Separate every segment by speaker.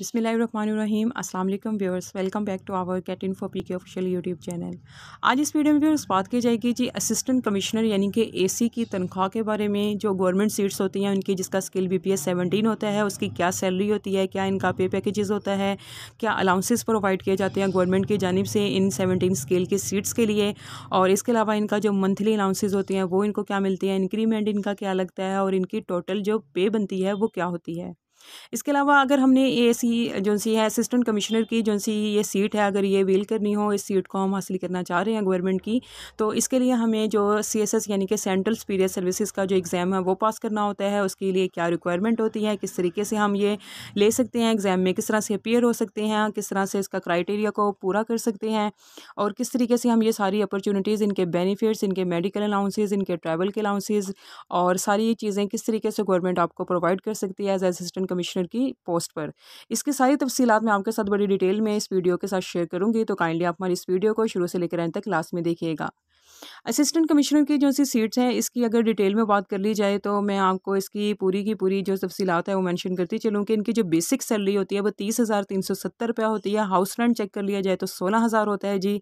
Speaker 1: बिसमीम अस्सलाम वालेकुम viewers welcome back to our cat info P K official YouTube channel आज इस वीडियो में व्यवर्स बात की जाएगी जी असिस्टेंट कमिश्नर यानी कि एसी की तनख्वाह के बारे में जो गवर्नमेंट सीट्स होती हैं उनकी जिसका scale B P S seventeen होता है उसकी क्या सैलरी होती है क्या इनका पे पैकेजेज़ होता है क्या अलाउंसेस प्रोवाइड किए जाते हैं गवर्नमेंट की जानब से इन सेवनटीन स्केल की सीट्स के लिए और इसके अलावा इनका जो मंथली अलाउंसेज होती हैं वो इनको क्या मिलती है इंक्रीमेंट इनका क्या लगता है और इनकी टोटल जो पे बनती है वो क्या होती है इसके अलावा अगर हमने ये सी जो सी है असिस्टेंट कमिश्नर की जो सी ये सीट है अगर ये वेल करनी हो इस सीट को हम हासिल करना चाह रहे हैं गवर्नमेंट की तो इसके लिए हमें जो सी एस एस यानी कि सेंट्रल सुपीरियर सर्विसेज का जो एग्ज़ाम है वो पास करना होता है उसके लिए क्या रिक्वायरमेंट होती है किस तरीके से हम ये ले सकते हैं एग्ज़ाम में किस तरह से अपेयर हो सकते हैं किस तरह से इसका क्राइटेरिया को पूरा कर सकते हैं और किस तरीके से हम ये सारी अपॉर्चुनिटीज़ इनके बेनिफिट्स इनके मेडिकल अलाउंसेज इनके ट्रैवल के अलाउंसेज और सारी चीज़ें किस तरीके से गवर्नमेंट आपको प्रोवाइड कर सकती है एज असिस्टेंट कमिश्नर की पोस्ट पर इसकी सारी तफसीत मैं आपके साथ बड़ी डिटेल में इस वीडियो के साथ शेयर करूँगी तो काइंडली आप हमारी इस वीडियो को शुरू से लेकर अंत तक लास्ट में देखिएगा असिस्टेंट कमिश्नर की जो सी सीट्स हैं इसकी अगर डिटेल में बात कर ली जाए तो मैं आपको इसकी पूरी की पूरी जो तफसीत है वो मेंशन करती चलूँ कि इनकी जो बेसिक सैलरी होती है वो तीस हज़ार तीन सौ सत्तर रुपया होती है हाउस रेंट चेक कर लिया जाए तो सोलह हज़ार होता है जी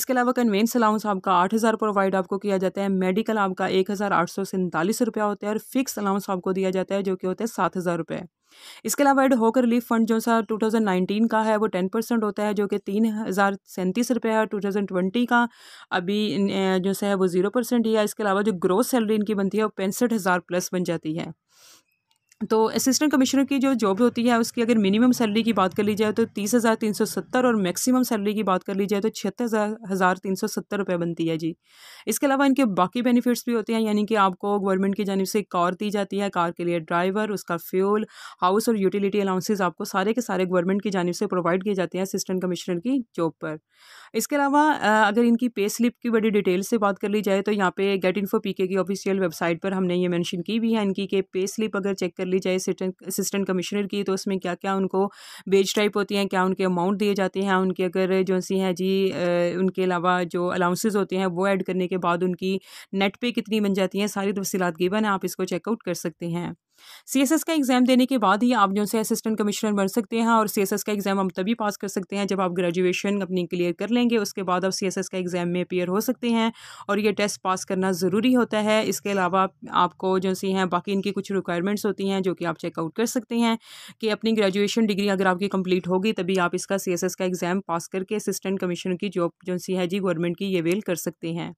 Speaker 1: इसके अलावा कन्वेंस अलाउंस आपका आठ हज़ार प्रोवाइड आपको किया जाता है मेडिकल आपका एक हज़ार आठ सौ सैंतालीस रुपया होता है और फिक्स अलाउंस आपको दिया जाता है जो कि होता है सात हज़ार इसके अलावा एड होकर रिलीफ फंड जो सा 2019 का है वो टेन परसेंट होता है जो कि तीन हज़ार सैंतीस रुपये है टू थाउजेंड ट्वेंटी का अभी जो सा है वो ज़ीरो परसेंट ही है इसके अलावा जो ग्रोथ सैलरी इनकी बनती है वो पैंसठ हज़ार प्लस बन जाती है तो असिस्टेंट कमिश्नर की जो जॉब होती है उसकी अगर मिनिमम सैलरी की बात कर ली जाए तो तीस हज़ार तीन सौ सत्तर और मैक्सिमम सैलरी की बात कर ली जाए तो छिहत्तर हज़ार तीन सौ सत्तर रुपये बनती है जी इसके अलावा इनके बाकी बेनिफिट्स भी होते हैं यानी कि आपको गवर्नमेंट की जानब से कार दी जाती है कार के लिए ड्राइवर उसका फ्यूल हाउस और यूटिलिटी अलाउंसेज आपको सारे के सारे गवर्नमेंट की जानब से प्रोवाइड किए जाते हैं असिस्टेंट कमिश्नर की जॉब पर इसके अलावा अगर इनकी पे स्लिप की बड़ी डिटेल से बात कर ली जाए तो यहाँ पे गेट इन्फो पीके की ऑफिशियल वेबसाइट पर हमने ये मैंशन की भी है इनकी के पे स्लिप अगर चेक कर ली जाए असिस्टेंट कमिश्नर की तो उसमें क्या क्या उनको बेज टाइप होती हैं क्या उनके अमाउंट दिए जाते हैं उनके अगर जो सी हैं जी उनके अलावा जो अलाउंसेज होते हैं वो ऐड करने के बाद उनकी नेट पे कितनी बन जाती हैं सारी तफसीत गिबन है आप इसको चेकआउट कर सकते हैं सी का एग्ज़ाम देने के बाद ही आप जो है असिस्टेंट कमिश्नर बन सकते हैं और सी का एग्ज़ाम हम तभी पास कर सकते हैं जब आप ग्रेजुएशन अपनी क्लियर कर लेंगे उसके बाद आप सी का एग्ज़ाम में अपेयर हो सकते हैं और ये टेस्ट पास करना ज़रूरी होता है इसके अलावा आपको जो सी हैं बाकी इनकी कुछ रिक्वायरमेंट्स होती हैं जो कि आप चेकआउट कर सकते हैं कि अपनी ग्रेजुएशन डिग्री अगर आपकी कंप्लीट होगी तभी आप इसका सी का एग्ज़ाम पास करके असिस्टेंट कमिश्नर की जॉब जो सी है जी गवर्नमेंट की ये वेल कर सकते हैं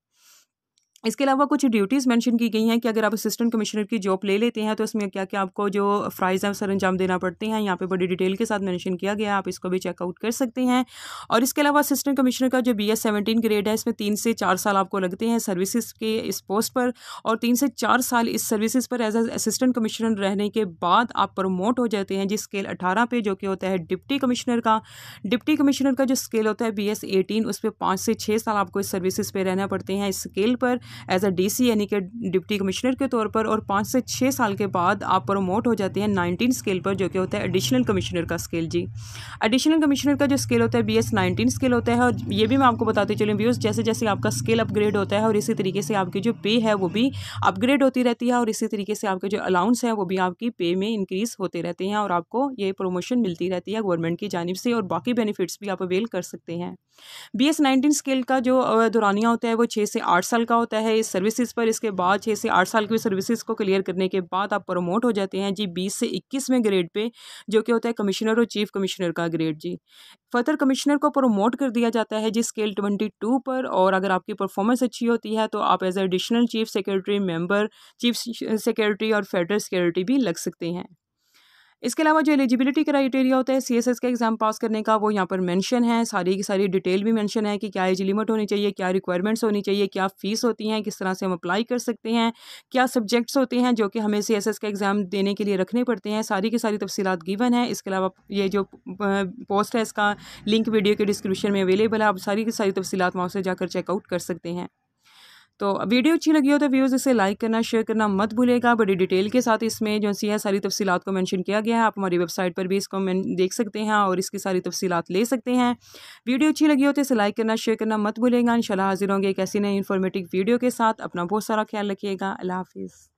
Speaker 1: इसके अलावा कुछ ड्यूटीज़ मेंशन की गई हैं कि अगर आप असिस्टेंट कमिश्नर की जॉब ले लेते हैं तो इसमें क्या क्या आपको जो फ़्राइज़ हैं सर अंजाम देना पड़ते हैं यहाँ पे बड़ी डिटेल के साथ मेंशन किया गया है आप इसको भी चेकआउट कर सकते हैं और इसके अलावा असिस्टेंट कमिश्नर का जो बी एस सेवनटीन ग्रेड है इसमें तीन से चार साल आपको लगते हैं सर्विसज के इस पोस्ट पर और तीन से चार साल इस सर्विसज पर एज असिस्टेंट कमिश्नर रहने के बाद आप प्रमोट हो जाते हैं जिस स्केल अठारह पे जो कि होता है डिप्टी कमिश्नर का डिप्टी कमिश्नर का जो स्केल होता है बी एस एटीन उस पर पाँच से छः साल आपको इस सर्विसज पर रहना पड़ते हैं इस स्केल पर एज अ डीसी यानी कि डिप्टी कमिश्नर के तौर पर और पाँच से छः साल के बाद आप प्रमोट हो जाते हैं नाइनटीन स्केल पर जो कि होता है एडिशनल कमिश्नर का स्केल जी एडिशनल कमिश्नर का जो स्केल होता है बी एस नाइनटीन स्केल होता है और ये भी मैं आपको बताती चलूँ व्यूज़ जैसे जैसे आपका स्केल अपग्रेड होता है और इसी तरीके से आपकी जो पे है वो भी अपग्रेड होती रहती है और इसी तरीके से आपके जो अलाउंस है वो भी आपकी पे में इंक्रीज़ होते रहते हैं और आपको ये प्रमोशन मिलती रहती है गवर्नमेंट की जानब से और बाकी बेनिफिट्स भी आप अवेल कर सकते हैं बी एस नाइनटीन स्केल का जो दौरानिया होता है वो छः से आठ साल का होता है है इस सर्विसेज पर इसके बाद छः से आठ साल की सर्विसेज को क्लियर करने के बाद आप प्रमोट हो जाते हैं जी बीस से इक्कीसवें ग्रेड पे जो कि होता है कमिश्नर और चीफ कमिश्नर का ग्रेड जी फर्दर कमिश्नर को प्रमोट कर दिया जाता है जी स्केल ट्वेंटी टू पर और अगर आपकी परफॉर्मेंस अच्छी होती है तो आप as additional chief secretary member chief secretary और फेडरल सिक्योरिटी भी लग सकते हैं इसके अलावा जो एलिजिबिलिटी क्राइटेरिया होता है सी एस एस का एग्ज़ाम पास करने का वो यहाँ पर मेंशन है सारी की सारी डिटेल भी मेंशन है कि क्या एज लिमिट होनी चाहिए क्या रिक्वायरमेंट्स होनी चाहिए क्या फ़ीस होती हैं किस तरह से हम अप्लाई कर सकते हैं क्या सब्जेक्ट्स होते हैं जो कि हमें सी एस एस का एग्ज़ाम देने के लिए रखने पड़ते हैं सारी की सारी तफसीत गिवन है इसके अलावा ये जो पोस्ट है इसका लिंक वीडियो के डिस्क्रिप्शन में अवेलेबल है आप सारी की सारी तफसीत वहाँ से जाकर चेकआउट कर सकते हैं तो वीडियो अच्छी लगी हो तो व्यूज़ इसे लाइक करना शेयर करना मत भूलेगा बड़ी डिटेल के साथ इसमें जो सी है सारी तफसीत को मैंशन किया गया है आप हमारी वेबसाइट पर भी इसको देख सकते हैं और इसकी सारी तफसीत ले सकते हैं वीडियो अच्छी लगी हो तो इसे लाइक करना शेयर करना मत भूलेगा इन हाजिर होंगे एक ऐसी नई इन्फॉर्मेटिव वीडियो के साथ अपना बहुत सारा ख्याल रखिएगा अल्लाह हाफिज़